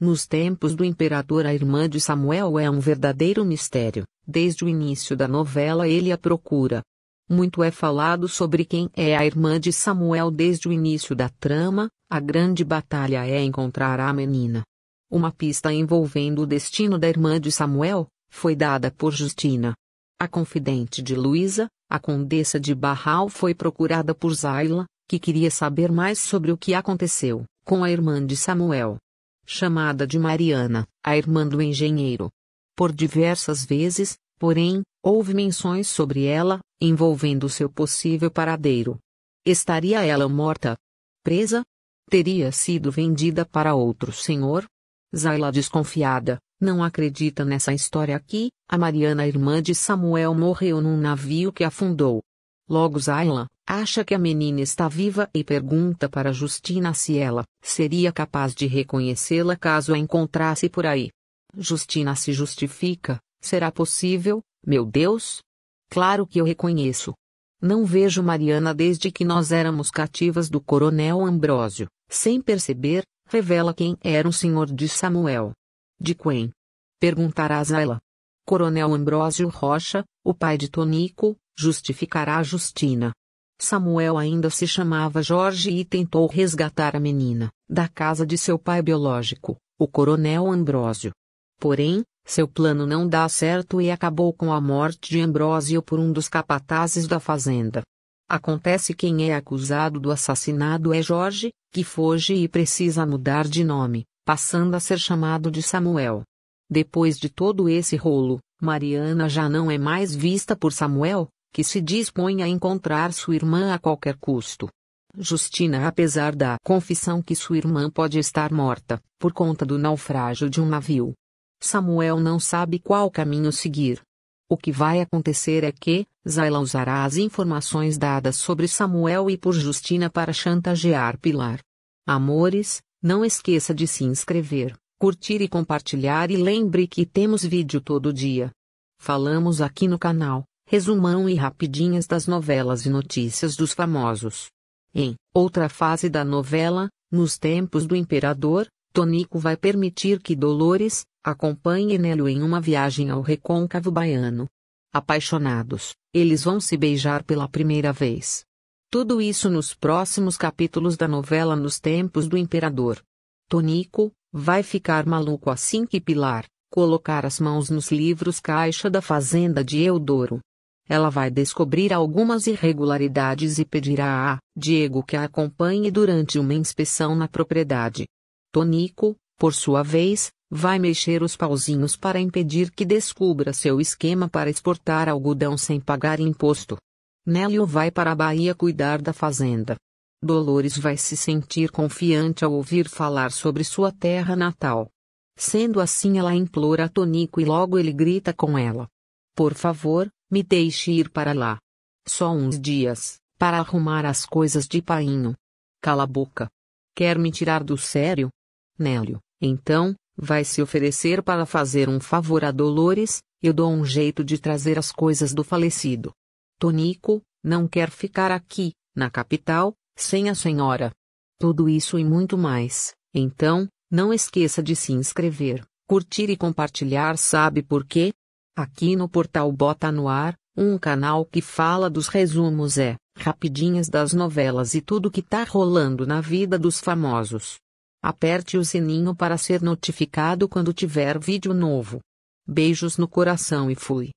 Nos tempos do imperador, a irmã de Samuel é um verdadeiro mistério. Desde o início da novela, ele a procura. Muito é falado sobre quem é a irmã de Samuel desde o início da trama, a grande batalha é encontrar a menina. Uma pista envolvendo o destino da irmã de Samuel foi dada por Justina. A confidente de Luísa, a condessa de Barral foi procurada por Zaila, que queria saber mais sobre o que aconteceu com a irmã de Samuel chamada de Mariana, a irmã do engenheiro. Por diversas vezes, porém, houve menções sobre ela, envolvendo seu possível paradeiro. Estaria ela morta? Presa? Teria sido vendida para outro senhor? Zayla desconfiada, não acredita nessa história aqui, a Mariana irmã de Samuel morreu num navio que afundou. Logo Zayla acha que a menina está viva e pergunta para Justina se ela seria capaz de reconhecê-la caso a encontrasse por aí. Justina se justifica: será possível, meu Deus? Claro que eu reconheço. Não vejo Mariana desde que nós éramos cativas do coronel Ambrósio, sem perceber, revela quem era o senhor de Samuel. De quem? Perguntarás a ela. Coronel Ambrósio Rocha, o pai de Tonico, justificará Justina. Samuel ainda se chamava Jorge e tentou resgatar a menina, da casa de seu pai biológico, o coronel Ambrósio. Porém, seu plano não dá certo e acabou com a morte de Ambrósio por um dos capatazes da fazenda. Acontece quem é acusado do assassinato é Jorge, que foge e precisa mudar de nome, passando a ser chamado de Samuel. Depois de todo esse rolo, Mariana já não é mais vista por Samuel, que se dispõe a encontrar sua irmã a qualquer custo. Justina, apesar da confissão que sua irmã pode estar morta, por conta do naufrágio de um navio, Samuel não sabe qual caminho seguir. O que vai acontecer é que, Zayla usará as informações dadas sobre Samuel e por Justina para chantagear Pilar. Amores, não esqueça de se inscrever, curtir e compartilhar e lembre que temos vídeo todo dia. Falamos aqui no canal resumão e rapidinhas das novelas e notícias dos famosos. Em outra fase da novela, nos tempos do imperador, Tonico vai permitir que Dolores acompanhe Nélio em uma viagem ao recôncavo baiano. Apaixonados, eles vão se beijar pela primeira vez. Tudo isso nos próximos capítulos da novela Nos Tempos do Imperador. Tonico vai ficar maluco assim que Pilar colocar as mãos nos livros caixa da fazenda de Eudoro. Ela vai descobrir algumas irregularidades e pedirá a Diego que a acompanhe durante uma inspeção na propriedade. Tonico, por sua vez, vai mexer os pauzinhos para impedir que descubra seu esquema para exportar algodão sem pagar imposto. Nélio vai para a Bahia cuidar da fazenda. Dolores vai se sentir confiante ao ouvir falar sobre sua terra natal. Sendo assim, ela implora a Tonico e logo ele grita com ela: Por favor, me deixe ir para lá. Só uns dias, para arrumar as coisas de painho. Cala a boca. Quer me tirar do sério? Nélio, então, vai se oferecer para fazer um favor a Dolores, eu dou um jeito de trazer as coisas do falecido. Tonico, não quer ficar aqui, na capital, sem a senhora. Tudo isso e muito mais, então, não esqueça de se inscrever, curtir e compartilhar, sabe por quê? Aqui no portal Bota no Ar, um canal que fala dos resumos é, rapidinhas das novelas e tudo que tá rolando na vida dos famosos. Aperte o sininho para ser notificado quando tiver vídeo novo. Beijos no coração e fui.